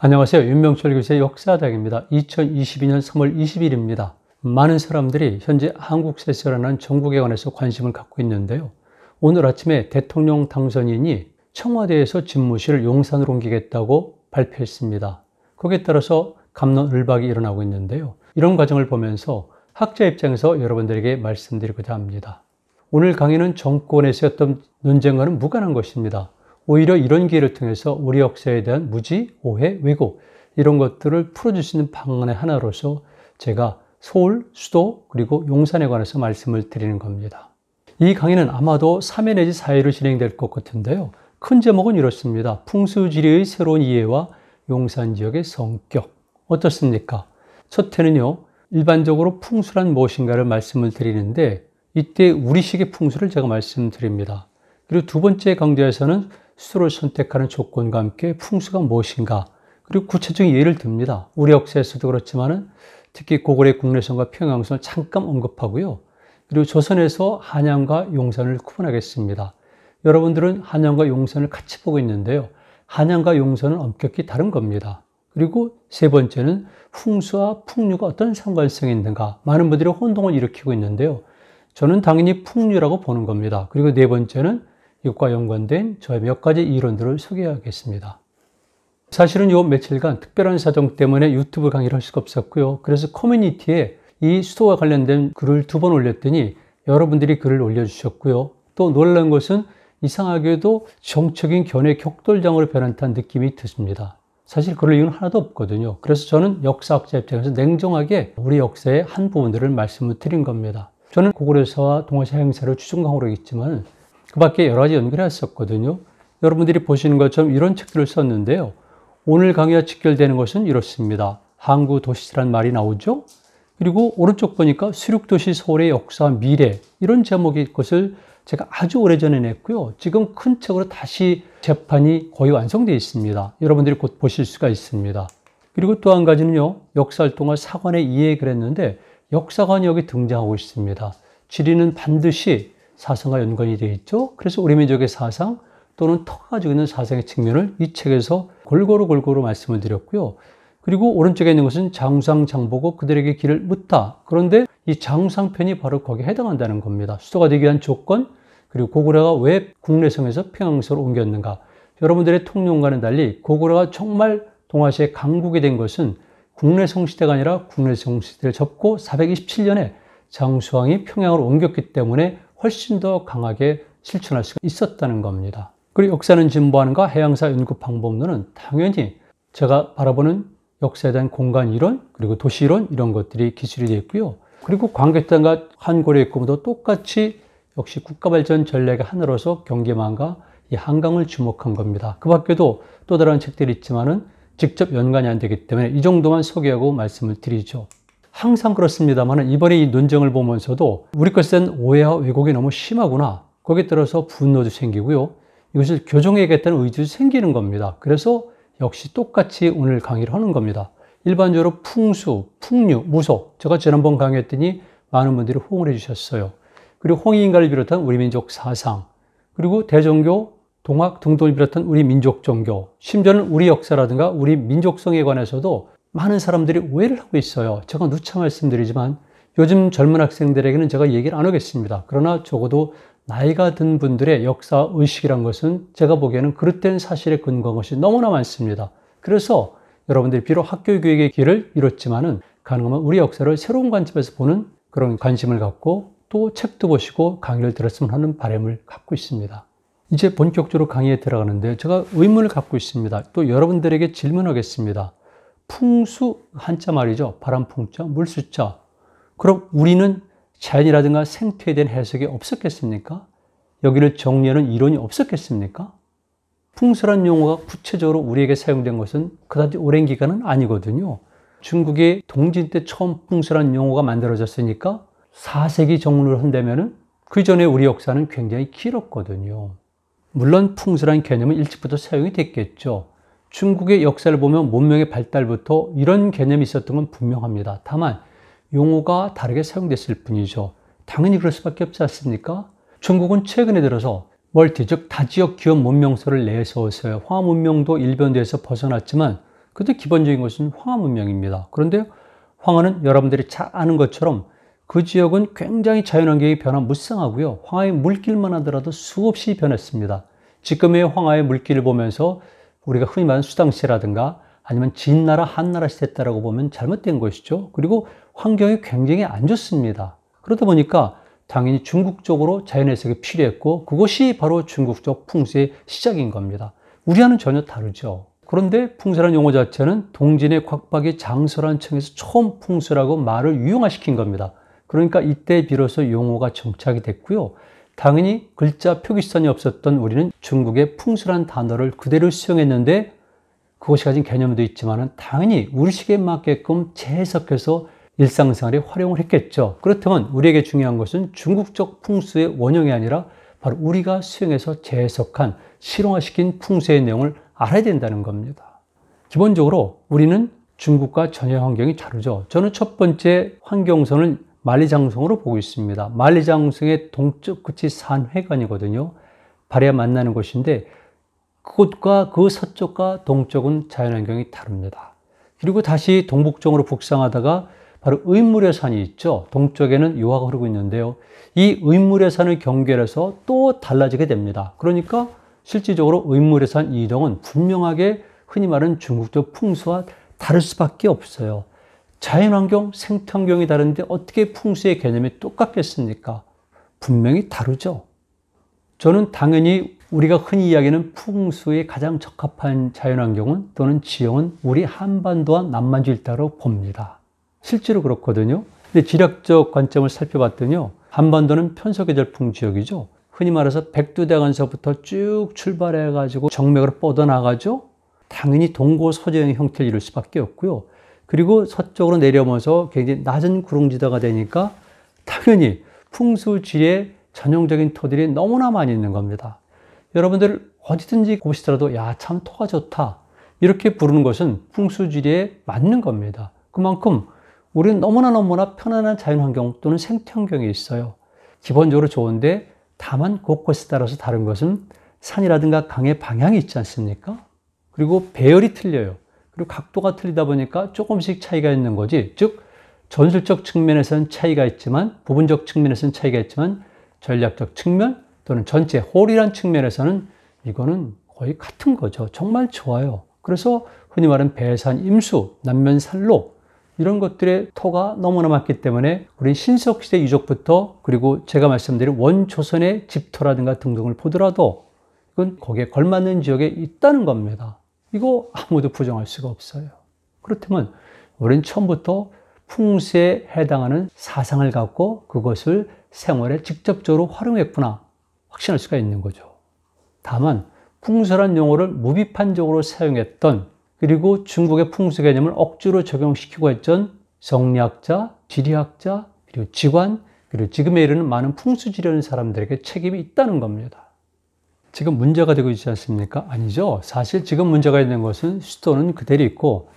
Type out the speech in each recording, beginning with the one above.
안녕하세요. 윤명철 교수의 역사장입니다. 2022년 3월 20일입니다. 많은 사람들이 현재 한국 세서라는 전국에 관해서 관심을 갖고 있는데요. 오늘 아침에 대통령 당선인이 청와대에서 집무실을 용산으로 옮기겠다고 발표했습니다. 거기에 따라서 감론을박이 일어나고 있는데요. 이런 과정을 보면서 학자 입장에서 여러분들에게 말씀드리고자 합니다. 오늘 강의는 정권에서 어떤 논쟁과는 무관한 것입니다. 오히려 이런 기회를 통해서 우리 역사에 대한 무지, 오해, 왜곡 이런 것들을 풀어줄 수 있는 방안의 하나로서 제가 서울, 수도, 그리고 용산에 관해서 말씀을 드리는 겁니다. 이 강의는 아마도 3회 내지 4회로 진행될 것 같은데요. 큰 제목은 이렇습니다. 풍수지리의 새로운 이해와 용산 지역의 성격. 어떻습니까? 첫 회는요, 일반적으로 풍수란 무엇인가를 말씀을 드리는데, 이때 우리식의 풍수를 제가 말씀드립니다. 그리고 두 번째 강좌에서는 수스로를 선택하는 조건과 함께 풍수가 무엇인가 그리고 구체적인 예를 듭니다. 우리 역사에서도 그렇지만은 특히 고구려의 국내선과 평양선을 잠깐 언급하고요. 그리고 조선에서 한양과 용산을 구분하겠습니다. 여러분들은 한양과 용산을 같이 보고 있는데요. 한양과 용산은 엄격히 다른 겁니다. 그리고 세 번째는 풍수와 풍류가 어떤 상관성이 있는가 많은 분들이 혼동을 일으키고 있는데요. 저는 당연히 풍류라고 보는 겁니다. 그리고 네 번째는 교육과 연관된 저의 몇 가지 이론들을 소개하겠습니다. 사실은 요 며칠간 특별한 사정 때문에 유튜브 강의를 할 수가 없었고요. 그래서 커뮤니티에 이 수도와 관련된 글을 두 번 올렸더니 여러분들이 글을 올려주셨고요. 또 놀란 것은 이상하게도 정적인 견해 격돌장으로 변한 다는 느낌이 드십니다. 사실 그럴 이유는 하나도 없거든요. 그래서 저는 역사학자 입장에서 냉정하게 우리 역사의 한 부분들을 말씀을 드린 겁니다. 저는 고구려사와 동아시아 행사를 추종강으로 했지만 그 밖에 여러 가지 연구를 했었거든요. 여러분들이 보시는 것처럼 이런 책들을 썼는데요. 오늘 강의와 직결되는 것은 이렇습니다. 항구 도시라는 말이 나오죠. 그리고 오른쪽 보니까 수륙도시 서울의 역사 와 미래 이런 제목의 것을 제가 아주 오래전에 냈고요. 지금 큰 책으로 다시 재판이 거의 완성되어 있습니다. 여러분들이 곧 보실 수가 있습니다. 그리고 또 한 가지는요. 역사활동과 사관의 이해 그랬는데 역사관이 여기 등장하고 있습니다. 지리는 반드시 사상과 연관이 되어 있죠. 그래서 우리 민족의 사상 또는 터가 가지고 있는 사상의 측면을 이 책에서 골고루 골고루 말씀을 드렸고요. 그리고 오른쪽에 있는 것은 장상 장보고 그들에게 길을 묻다. 그런데 이 장상편이 바로 거기에 해당한다는 겁니다. 수도가 되기 위한 조건, 그리고 고구려가 왜 국내성에서 평양서로 옮겼는가. 여러분들의 통용과는 달리 고구려가 정말 동아시아의 강국이 된 것은 국내성 시대가 아니라 국내성 시대를 접고 427년에 장수왕이 평양으로 옮겼기 때문에 훨씬 더 강하게 실천할 수가 있었다는 겁니다. 그리고 역사는 진보하는가 해양사 연구 방법론은 당연히 제가 바라보는 역사에 대한 공간 이론 그리고 도시 이론 이런 것들이 기술이 되 됐고요. 그리고 광개탄과 한고려 입구도 똑같이 역시 국가발전 전략의 하나로서 경계망과 이 한강을 주목한 겁니다. 그 밖에도 또 다른 책들이 있지만은 직접 연관이 안 되기 때문에 이 정도만 소개하고 말씀을 드리죠. 항상 그렇습니다만 이번에 이 논쟁을 보면서도 우리 것은 오해와 왜곡이 너무 심하구나. 거기에 따라서 분노도 생기고요. 이것을 교정해야겠다는 의지도 생기는 겁니다. 그래서 역시 똑같이 오늘 강의를 하는 겁니다. 일반적으로 풍수, 풍류, 무속. 제가 지난번 강의했더니 많은 분들이 호응을 해주셨어요. 그리고 홍익인가를 비롯한 우리 민족 사상, 그리고 대종교, 동학 등등을 비롯한 우리 민족 종교, 심지어는 우리 역사라든가 우리 민족성에 관해서도 많은 사람들이 오해를 하고 있어요. 제가 누차 말씀드리지만 요즘 젊은 학생들에게는 제가 얘기를 안 하겠습니다. 그러나 적어도 나이가 든 분들의 역사 의식이란 것은 제가 보기에는 그릇된 사실에 근거한 것이 너무나 많습니다. 그래서 여러분들이 비록 학교 교육의 길을 잃었지만은 가능하면 우리 역사를 새로운 관점에서 보는 그런 관심을 갖고 또 책도 보시고 강의를 들었으면 하는 바람을 갖고 있습니다. 이제 본격적으로 강의에 들어가는데 제가 의문을 갖고 있습니다. 또 여러분들에게 질문하겠습니다. 풍수 한자 말이죠. 바람 풍자, 물수자. 그럼 우리는 자연이라든가 생태에 대한 해석이 없었겠습니까? 여기를 정리하는 이론이 없었겠습니까? 풍수란 용어가 구체적으로 우리에게 사용된 것은 그다지 오랜 기간은 아니거든요. 중국의 동진 때 처음 풍수란 용어가 만들어졌으니까 4세기 정론을 한다면 그 전에 우리 역사는 굉장히 길었거든요. 물론 풍수란 개념은 일찍부터 사용이 됐겠죠. 중국의 역사를 보면 문명의 발달부터 이런 개념이 있었던 건 분명합니다. 다만 용어가 다르게 사용됐을 뿐이죠. 당연히 그럴 수밖에 없지 않습니까? 중국은 최근에 들어서 멀티, 즉 다지역 기업 문명서를 내세워서 황하 문명도 일변돼서 벗어났지만 그도 기본적인 것은 황하 문명입니다. 그런데 황하는 여러분들이 잘 아는 것처럼 그 지역은 굉장히 자연환경이 변화 무쌍하고요. 황하의 물길만 하더라도 수없이 변했습니다. 지금의 황하의 물길을 보면서 우리가 흔히 말하는 수당시라든가 아니면 진나라 한나라 시대다라고 보면 잘못된 것이죠. 그리고 환경이 굉장히 안 좋습니다. 그러다 보니까 당연히 중국쪽으로 자연 해석이 필요했고 그것이 바로 중국쪽 풍수의 시작인 겁니다. 우리와는 전혀 다르죠. 그런데 풍수라 용어 자체는 동진의 곽박이 장설한 층에서 처음 풍수라고 말을 유용화시킨 겁니다. 그러니까 이때 비로소 용어가 정착이 됐고요. 당연히 글자 표기시선이 없었던 우리는 중국의 풍수란 단어를 그대로 수용했는데 그것이 가진 개념도 있지만 당연히 우리식에 맞게끔 재해석해서 일상생활에 활용을 했겠죠. 그렇다면 우리에게 중요한 것은 중국적 풍수의 원형이 아니라 바로 우리가 수용해서 재해석한 실용화시킨 풍수의 내용을 알아야 된다는 겁니다. 기본적으로 우리는 중국과 전혀 환경이 다르죠. 저는 첫 번째 환경선은 만리장성으로 보고 있습니다. 만리장성의 동쪽 끝이 산회관이거든요. 발에 만나는 곳인데 그곳과 그 서쪽과 동쪽은 자연환경이 다릅니다. 그리고 다시 동북쪽으로 북상하다가 바로 의물의 산이 있죠. 동쪽에는 유화가 흐르고 있는데요. 이 의물의 산을 경계해서 또 달라지게 됩니다. 그러니까 실질적으로 의물의 산 이동은 분명하게 흔히 말하는 중국적 풍수와 다를 수밖에 없어요. 자연환경, 생태환경이 다른데 어떻게 풍수의 개념이 똑같겠습니까? 분명히 다르죠. 저는 당연히 우리가 흔히 이야기하는 풍수에 가장 적합한 자연환경은 또는 지형은 우리 한반도와 남만주 일대로 봅니다. 실제로 그렇거든요. 근데 지략적 관점을 살펴봤더니요. 한반도는 편서계절풍 지역이죠. 흔히 말해서 백두대간서부터 쭉 출발해가지고 정맥으로 뻗어나가죠. 당연히 동고서재형 형태를 이룰 수밖에 없고요. 그리고 서쪽으로 내려오면서 굉장히 낮은 구릉지대가 되니까 당연히 풍수지에 전형적인 토들이 너무나 많이 있는 겁니다. 여러분들 어디든지 보시더라도 야 참 토가 좋다 이렇게 부르는 것은 풍수지리에 맞는 겁니다. 그만큼 우리는 너무나 너무나 편안한 자연환경 또는 생태환경에 있어요. 기본적으로 좋은데 다만 곳곳에 따라서 다른 것은 산이라든가 강의 방향이 있지 않습니까? 그리고 배열이 틀려요. 그리고 각도가 틀리다 보니까 조금씩 차이가 있는 거지. 즉, 전술적 측면에서는 차이가 있지만, 부분적 측면에서는 차이가 있지만, 전략적 측면 또는 전체 홀이란 측면에서는 이거는 거의 같은 거죠. 정말 좋아요. 그래서 흔히 말하는 배산 임수, 남면 산로, 이런 것들의 토가 너무나 많기 때문에 우리 신석시대 유적부터 그리고 제가 말씀드린 원조선의 집토라든가 등등을 보더라도 이건 거기에 걸맞는 지역에 있다는 겁니다. 이거 아무도 부정할 수가 없어요. 그렇다면 우리는 처음부터 풍수에 해당하는 사상을 갖고 그것을 생활에 직접적으로 활용했구나 확신할 수가 있는 거죠. 다만 풍수란 용어를 무비판적으로 사용했던 그리고 중국의 풍수 개념을 억지로 적용시키고 했던 성리학자, 지리학자, 그리고 직관 그리고 지금에 이르는 많은 풍수지려는 사람들에게 책임이 있다는 겁니다. 지금 문제가 되고 있지 않습니까? 아니죠. 사실 지금 문제가 있는 것은 수도는 그대로 있고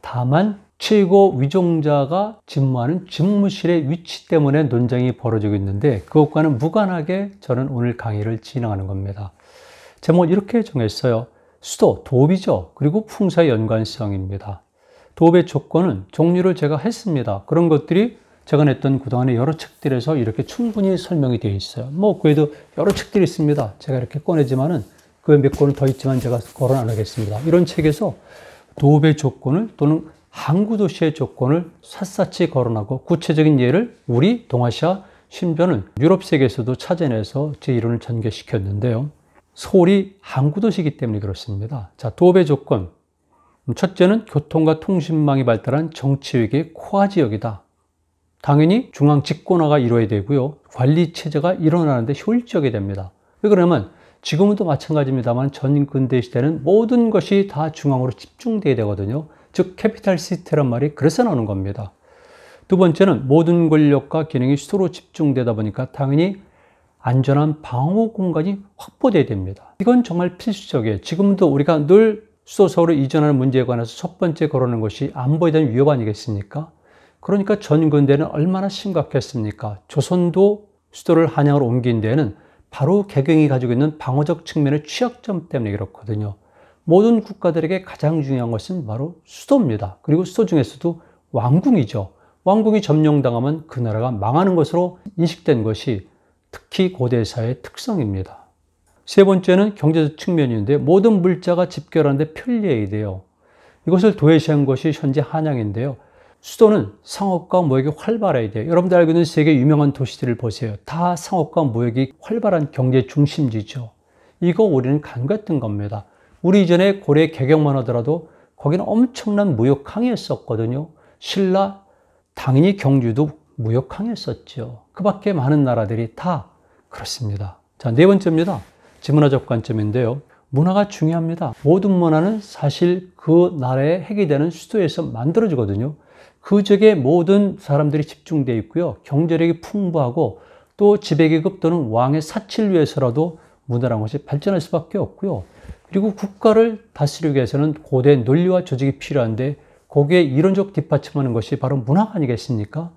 다만 최고 위종자가 근무하는 집무실의 위치 때문에 논쟁이 벌어지고 있는데 그것과는 무관하게 저는 오늘 강의를 진행하는 겁니다. 제목은 이렇게 정했어요. 수도, 도읍이죠. 그리고 풍사의 연관성입니다. 도읍의 조건은 종류를 제가 했습니다. 그런 것들이 제가 냈던 그동안의 여러 책들에서 이렇게 충분히 설명이 되어 있어요. 뭐, 그에도 여러 책들이 있습니다. 제가 이렇게 꺼내지만은 그 몇 권은 더 있지만 제가 거론 안 하겠습니다. 이런 책에서 도읍의 조건을 또는 항구 도시의 조건을 샅샅이 거론하고 구체적인 예를 우리 동아시아 신변어 유럽 세계에서도 찾아내서 제 이론을 전개시켰는데요. 서울이 항구 도시이기 때문에 그렇습니다. 자, 도읍의 조건. 첫째는 교통과 통신망이 발달한 정치위기의 코아 지역이다. 당연히 중앙 집권화가 이루어야 되고요. 관리 체제가 일어나는데 효율적이 됩니다. 왜 그러면 냐 지금은또 마찬가지입니다만 전 근대 시대는 모든 것이 다 중앙으로 집중돼야 되거든요. 즉 캐피탈 시스템란 말이 그래서 나오는 겁니다. 두 번째는 모든 권력과 기능이 수로 집중되다 보니까 당연히 안전한 방호 공간이 확보돼야 됩니다. 이건 정말 필수적이에요. 지금도 우리가 늘 수도서로 울 이전하는 문제에 관해서 첫 번째 거론하는 것이 안보에 대한 위협 아니겠습니까? 그러니까 전근대는 얼마나 심각했습니까? 조선도 수도를 한양으로 옮긴 데에는 바로 개경이 가지고 있는 방어적 측면의 취약점 때문에 그렇거든요. 모든 국가들에게 가장 중요한 것은 바로 수도입니다. 그리고 수도 중에서도 왕궁이죠. 왕궁이 점령당하면 그 나라가 망하는 것으로 인식된 것이 특히 고대사의 특성입니다. 세 번째는 경제적 측면인데 모든 물자가 집결하는데 편리해야 돼요. 이것을 도외시한 것이 현재 한양인데요. 수도는 상업과 무역이 활발해야 돼요. 여러분들 알고 있는 세계 유명한 도시들을 보세요. 다 상업과 무역이 활발한 경제 중심지죠. 이거 우리는 간과했던 겁니다. 우리 이전에 고려 개경만 하더라도 거기는 엄청난 무역항이었었거든요. 신라, 당연히 경주도 무역항이었었죠. 그 밖에 많은 나라들이 다 그렇습니다. 자, 네 번째입니다. 지문화적 관점인데요. 문화가 중요합니다. 모든 문화는 사실 그 나라에 핵이 되는 수도에서 만들어지거든요. 그지역의 모든 사람들이 집중되어 있고요. 경제력이 풍부하고 또 지배계급 또는 왕의 사치를 위해서라도 문화라는 것이 발전할 수밖에 없고요. 그리고 국가를 다스리기 위해서는 고대 논리와 조직이 필요한데 거기에 이론적 뒷받침하는 것이 바로 문화 아니겠습니까?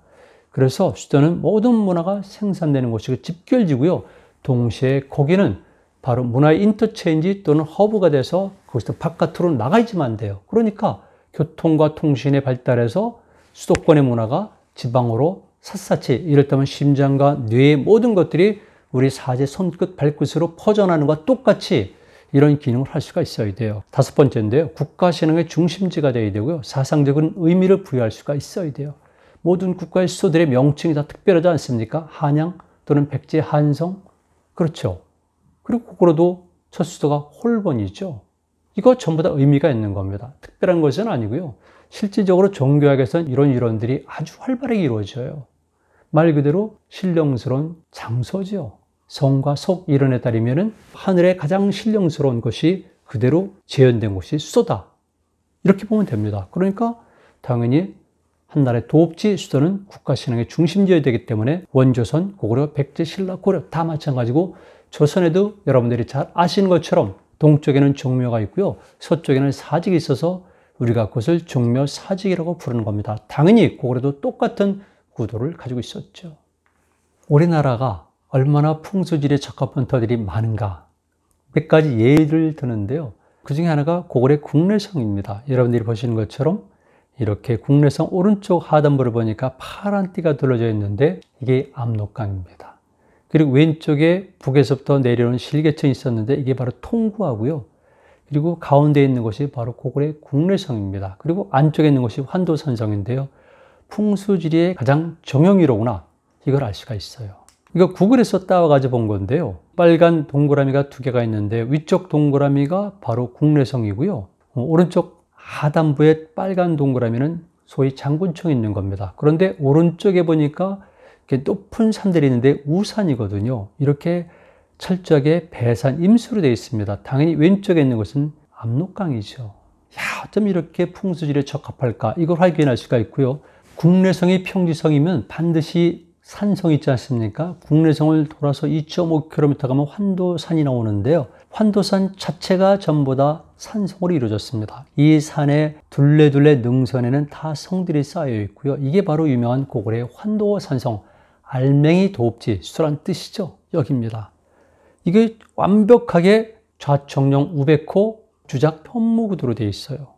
그래서 수도는 모든 문화가 생산되는 곳이고 집결지고요. 동시에 거기는 바로 문화의 인터체인지 또는 허브가 돼서 거기서 바깥으로 나가지만 돼요. 그러니까 교통과 통신의 발달에서 수도권의 문화가 지방으로 샅샅이 이를테면 심장과 뇌의 모든 것들이 우리 사제 손끝 발끝으로 퍼져나는 것과 똑같이 이런 기능을 할 수가 있어야 돼요. 다섯 번째인데요. 국가 신앙의 중심지가 되어야 되고요. 사상적인 의미를 부여할 수가 있어야 돼요. 모든 국가의 수도들의 명칭이 다 특별하지 않습니까? 한양 또는 백제 한성 그렇죠. 그리고 그꾸로도첫 수도가 홀본이죠. 이거 전부 다 의미가 있는 겁니다. 특별한 것은 아니고요. 실질적으로 종교학에서는 이런 이론들이 아주 활발하게 이루어져요. 말 그대로 신령스러운 장소지요. 성과 속 이론에 따르면 하늘의 가장 신령스러운 것이 그대로 재현된 곳이 수도다. 이렇게 보면 됩니다. 그러니까 당연히 한나라의 도읍지 수도는 국가신앙의 중심지여야 되기 때문에 원조선, 고구려, 백제, 신라, 고려 다 마찬가지고 조선에도 여러분들이 잘 아시는 것처럼 동쪽에는 종묘가 있고요. 서쪽에는 사직이 있어서 우리가 그것을 종묘 사직이라고 부르는 겁니다. 당연히 고구려도 똑같은 구도를 가지고 있었죠. 우리나라가 얼마나 풍수질에 적합한 터들이 많은가 몇 가지 예를 드는데요. 그 중에 하나가 고구려 국내성입니다. 여러분들이 보시는 것처럼 이렇게 국내성 오른쪽 하단부를 보니까 파란 띠가 둘러져 있는데 이게 압록강입니다. 그리고 왼쪽에 북에서부터 내려오는 실개천이 있었는데 이게 바로 통구하고요. 그리고 가운데 있는 것이 바로 고구려의 국내성입니다. 그리고 안쪽에 있는 것이 환도산성인데요. 풍수지리의 가장 정형이로구나 이걸 알 수가 있어요. 이거 구글에서 따와가지고 본 건데요. 빨간 동그라미가 두 개가 있는데 위쪽 동그라미가 바로 국내성이고요. 어, 오른쪽 하단부에 빨간 동그라미는 소위 장군청 이 있는 겁니다. 그런데 오른쪽에 보니까 높은 산들이 있는데 우산이거든요. 이렇게 철저하게 배산 임수로 되어 있습니다. 당연히 왼쪽에 있는 것은 압록강이죠. 야, 어쩜 이렇게 풍수질에 적합할까? 이걸 확인할 수가 있고요. 국내성이 평지성이면 반드시 산성 있지 않습니까? 국내성을 돌아서 2.5km 가면 환도산이 나오는데요. 환도산 자체가 전부 다 산성으로 이루어졌습니다. 이 산의 둘레둘레 능선에는 다 성들이 쌓여 있고요. 이게 바로 유명한 고구려의 환도산성, 알맹이 도읍지, 수란 뜻이죠. 여기입니다. 이게 완벽하게 좌청룡 우베코 주작 편무 구도로 되어 있어요.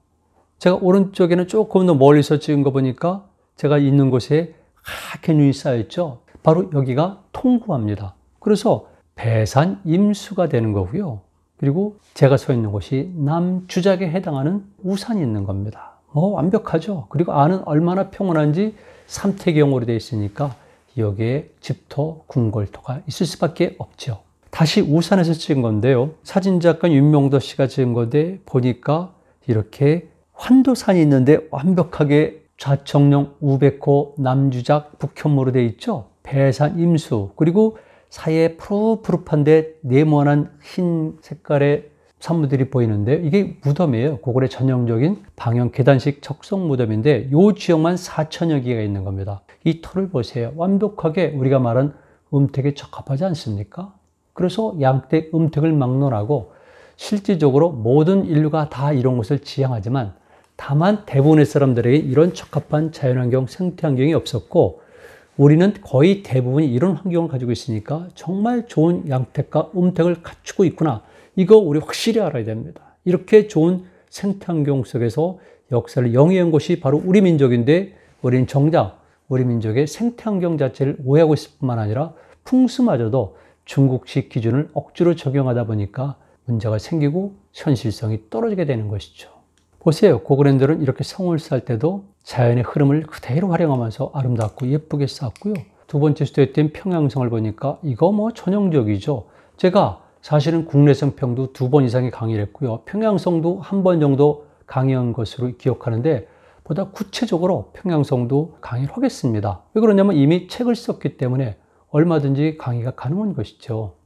제가 오른쪽에는 조금 더 멀리서 찍은 거 보니까 제가 있는 곳에 하얀 눈이 쌓여있죠. 바로 여기가 통구합니다. 그래서 배산 임수가 되는 거고요. 그리고 제가 서 있는 곳이 남주작에 해당하는 우산이 있는 겁니다. 뭐 완벽하죠. 그리고 안은 얼마나 평온한지 삼태경으로 되어 있으니까 여기에 집토, 궁궐토가 있을 수밖에 없죠. 다시 우산에서 찍은 건데요. 사진작가 윤명도 씨가 찍은 건데 보니까 이렇게 환도산이 있는데 완벽하게 좌청룡 우백호 남주작 북현모로 돼 있죠. 배산 임수 그리고 사이에 푸릇푸릇한데 네모난 흰 색깔의 산무들이 보이는데 이게 무덤이에요. 고구려 전형적인 방형 계단식 적성 무덤인데 요 지역만 4천여 개가 있는 겁니다. 이 터를 보세요. 완벽하게 우리가 말한 음택에 적합하지 않습니까? 그래서 양떼 음택을 막론하고 실질적으로 모든 인류가 다 이런 것을 지향하지만 다만 대부분의 사람들에게 이런 적합한 자연환경, 생태환경이 없었고 우리는 거의 대부분이 이런 환경을 가지고 있으니까 정말 좋은 양택과 음택을 갖추고 있구나. 이거 우리 확실히 알아야 됩니다. 이렇게 좋은 생태환경 속에서 역사를 영위한 곳이 바로 우리 민족인데 우리는 정작 우리 민족의 생태환경 자체를 오해하고 있을 뿐만 아니라 풍수마저도 중국식 기준을 억지로 적용하다 보니까 문제가 생기고 현실성이 떨어지게 되는 것이죠. 보세요. 고그랜드는 이렇게 성을 쌓을 때도 자연의 흐름을 그대로 활용하면서 아름답고 예쁘게 쌓았고요. 두 번째 수도였던 평양성을 보니까 이거 뭐 전형적이죠. 제가 사실은 국내 성평도 두 번 이상의 강의를 했고요. 평양성도 한 번 정도 강의한 것으로 기억하는데 보다 구체적으로 평양성도 강의를 하겠습니다. 왜 그러냐면 이미 책을 썼기 때문에 얼마든지 강의가 가능한 것이죠.